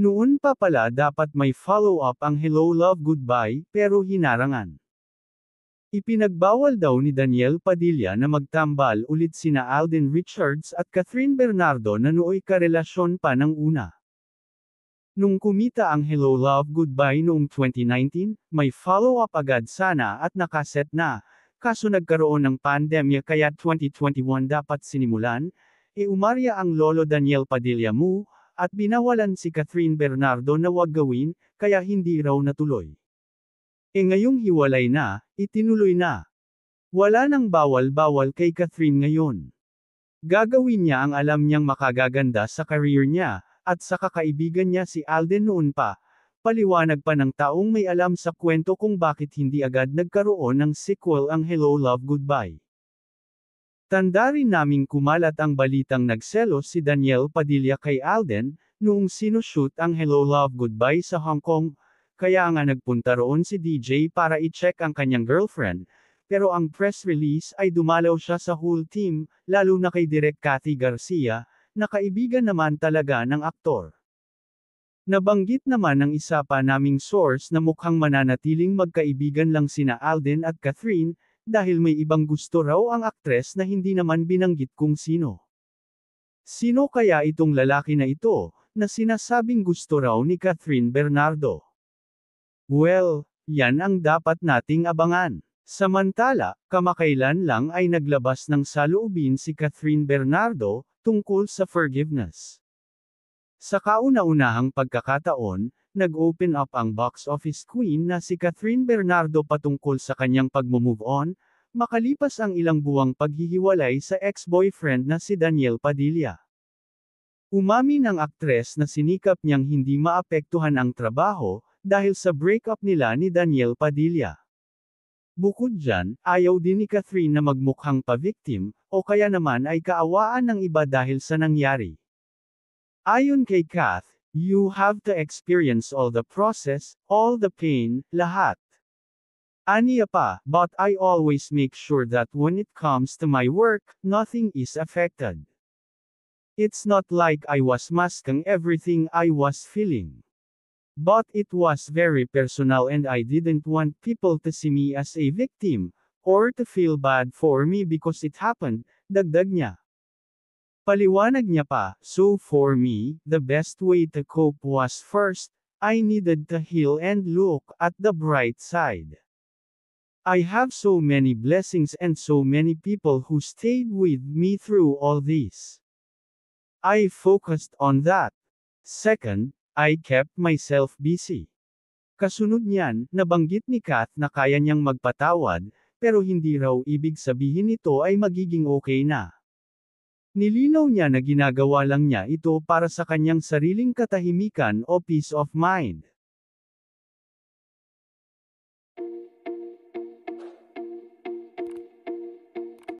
Noon pa pala dapat may follow-up ang Hello Love Goodbye, pero hinarangan. Ipinagbawal daw ni Daniel Padilla na magtambal ulit sina Alden Richards at Catherine Bernardo na nooy karelasyon pa ng una. Nung kumita ang Hello Love Goodbye noong 2019, may follow-up agad sana at nakaset na, kaso nagkaroon ng pandemya kaya 2021 dapat sinimulan, e umarya ang lolo Daniel Padilla mo, at binawalan si Catherine Bernardo na wag gawin, kaya hindi raw natuloy. E ngayong hiwalay na, itinuloy na. Wala nang bawal-bawal kay Catherine ngayon. Gagawin niya ang alam niyang makagaganda sa career niya, at sa kakaibigan niya si Alden noon pa, paliwanag pa ng taong may alam sa kwento kung bakit hindi agad nagkaroon ng sequel ang Hello Love Goodbye. Tanda rin naming kumalat ang balitang nagselos si Daniel Padilla kay Alden, noong sinushoot ang Hello Love Goodbye sa Hong Kong, kaya nga nagpunta roon si DJ para i-check ang kanyang girlfriend, pero ang press release ay dumalaw siya sa whole team, lalo na kay Direk Cathy Garcia, na kaibigan naman talaga ng aktor. Nabanggit naman ng isa pa naming source na mukhang mananatiling magkaibigan lang sina Alden at Catherine, dahil may ibang gusto raw ang aktres na hindi naman binanggit kung sino. Sino kaya itong lalaki na ito, na sinasabing gusto raw ni Catherine Bernardo? Well, yan ang dapat nating abangan. Samantala, kamakailan lang ay naglabas ng saloobin si Catherine Bernardo, tungkol sa forgiveness. Sa kauna-unahang pagkakataon, nag-open up ang box office queen na si Catherine Bernardo patungkol sa kanyang pag-move on, makalipas ang ilang buwang paghihiwalay sa ex-boyfriend na si Daniel Padilla. Umamin ang aktres na sinikap niyang hindi maapektuhan ang trabaho, dahil sa breakup nila ni Daniel Padilla. Bukod dyan, ayaw din ni Catherine na magmukhang pa-victim, o kaya naman ay kaawaan ng iba dahil sa nangyari. Ayon kay Kath, You have to experience all the process, all the pain, lahat. Aniya pa, but I always make sure that when it comes to my work, nothing is affected. It's not like I was masking everything I was feeling. But it was very personal and I didn't want people to see me as a victim, or to feel bad for me because it happened, dagdag niya. Paliwanag niya pa, so for me, the best way to cope was first, I needed to heal and look at the bright side. I have so many blessings and so many people who stayed with me through all this. I focused on that. Second, I kept myself busy. Kasunod niyan, nabanggit ni Kat na kaya niyang magpatawad, pero hindi raw ibig sabihin ito ay magiging okay na. Nilinaw niya na ginagawa lang niya ito para sa kanyang sariling katahimikan o peace of mind.